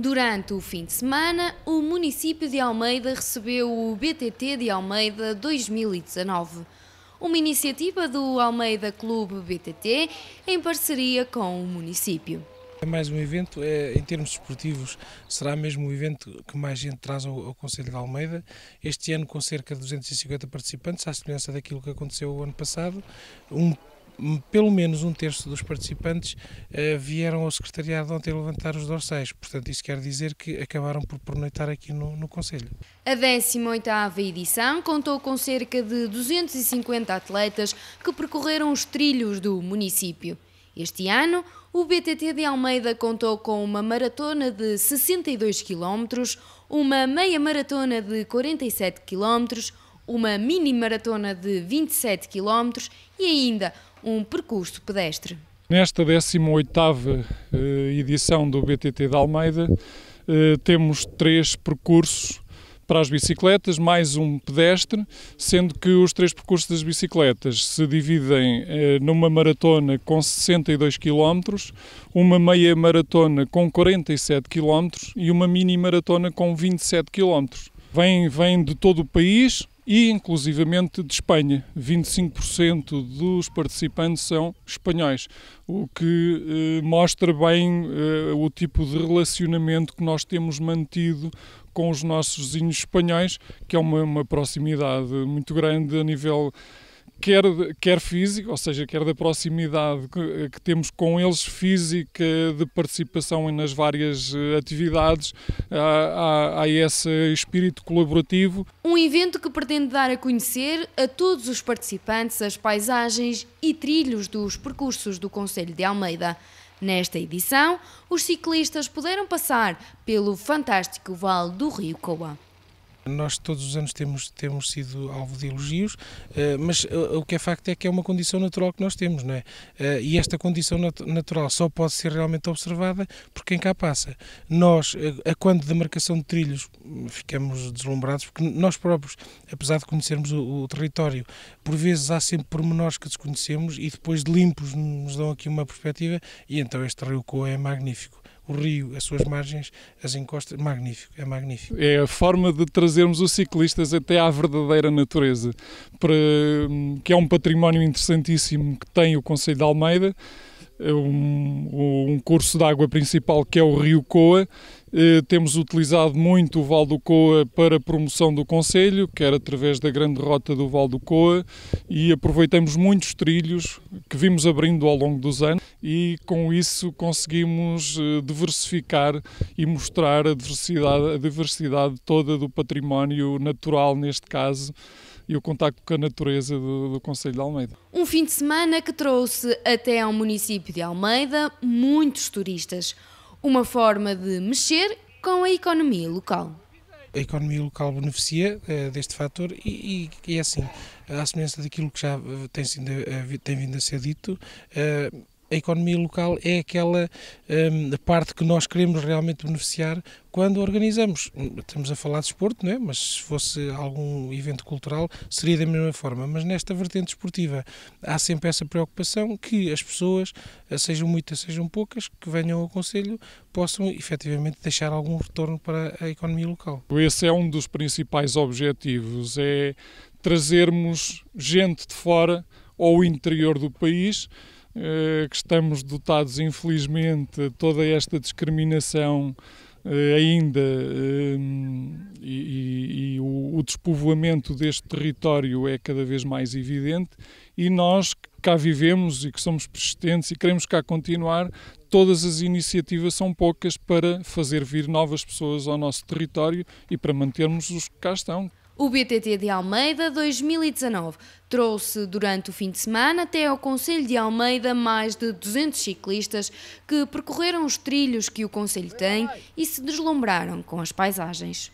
Durante o fim de semana, o município de Almeida recebeu o BTT de Almeida 2019, uma iniciativa do Almeida Clube BTT em parceria com o município. É mais um evento, é, em termos esportivos, será mesmo o evento que mais gente traz ao, ao, Conselho de Almeida. Este ano com cerca de 250 participantes, à semelhança daquilo que aconteceu o ano passado. Um pelo menos um terço dos participantes uh, vieram ao secretariado ontem levantar os dorsais. Portanto, isso quer dizer que acabaram por pernoitar aqui no, no Conselho. A 18ª edição contou com cerca de 250 atletas que percorreram os trilhos do município. Este ano, o BTT de Almeida contou com uma maratona de 62 km, uma meia maratona de 47 km, uma mini maratona de 27 km e ainda um percurso pedestre. Nesta 18ª eh, edição do BTT de Almeida, eh, temos três percursos para as bicicletas, mais um pedestre, sendo que os três percursos das bicicletas se dividem eh, numa maratona com 62 km, uma meia maratona com 47 km e uma mini maratona com 27 km. Vêm, vêm de todo o país, e inclusivamente de Espanha. 25% dos participantes são espanhóis, o que eh, mostra bem eh, o tipo de relacionamento que nós temos mantido com os nossos vizinhos espanhóis, que é uma, uma proximidade muito grande a nível quer, quer físico, ou seja, quer da proximidade que, eh, que, temos com eles, física, de participação nas várias eh, atividades, há, há, há esse espírito colaborativo. Um evento que pretende dar a conhecer a todos os participantes as paisagens e trilhos dos percursos do Conselho de Almeida. Nesta edição, os ciclistas puderam passar pelo fantástico Vale do Rio Coa. Nós todos os anos temos, temos sido alvo de elogios, eh, mas eh, o que é facto é que é uma condição natural que nós temos, não é? Eh, e esta condição nat natural só pode ser realmente observada por quem cá passa. Nós, a quando marcação de trilhos, hum, ficamos deslumbrados, porque nós próprios, apesar de conhecermos o, o território, por vezes há sempre pormenores que desconhecemos e depois de limpos nos dão aqui uma perspectiva, e então este rio Coa é magnífico o rio, as suas margens, as encostas, magnífico, é magnífico. É a forma de trazermos os ciclistas até à verdadeira natureza, para, que é um património interessantíssimo que tem o Conselho de Almeida, um, um curso de água principal que é o Rio Coa, eh, temos utilizado muito o Val do Coa para a promoção do Conselho, quer através da grande rota do Val do Coa, e aproveitamos muitos trilhos que vimos abrindo ao longo dos anos e com isso conseguimos eh, diversificar e mostrar a diversidade, a diversidade toda do património natural, neste caso, e o contacto com a natureza do, do Conselho de Almeida. Um fim de semana que trouxe até ao município de Almeida muitos turistas uma forma de mexer com a economia local. A economia local beneficia eh, deste fator e, e, é assim, à semelhança daquilo que já eh, tem, sido, eh, tem vindo a ser dito, a economia local é aquela um, parte que nós queremos realmente beneficiar quando organizamos. Estamos a falar de esporte, não é? Mas se fosse algum evento cultural seria da mesma forma. Mas nesta vertente esportiva há sempre essa preocupação que as pessoas, sejam muitas, sejam poucas, que venham ao Conselho, possam efetivamente deixar algum retorno para a economia local. Esse é um dos principais objetivos, é trazermos gente de fora ao interior do país eh, que estamos dotados, infelizmente, toda esta discriminação eh, ainda ehm, e, e, e o, o despovoamento deste território é cada vez mais evidente e nós que cá vivemos e que somos persistentes e queremos cá continuar, todas as iniciativas são poucas para fazer vir novas pessoas ao nosso território e para mantermos os que cá estão, o BTT de Almeida 2019 trouxe durante o fim de semana até ao Conselho de Almeida mais de 200 ciclistas que percorreram os trilhos que o Conselho tem e se deslumbraram com as paisagens.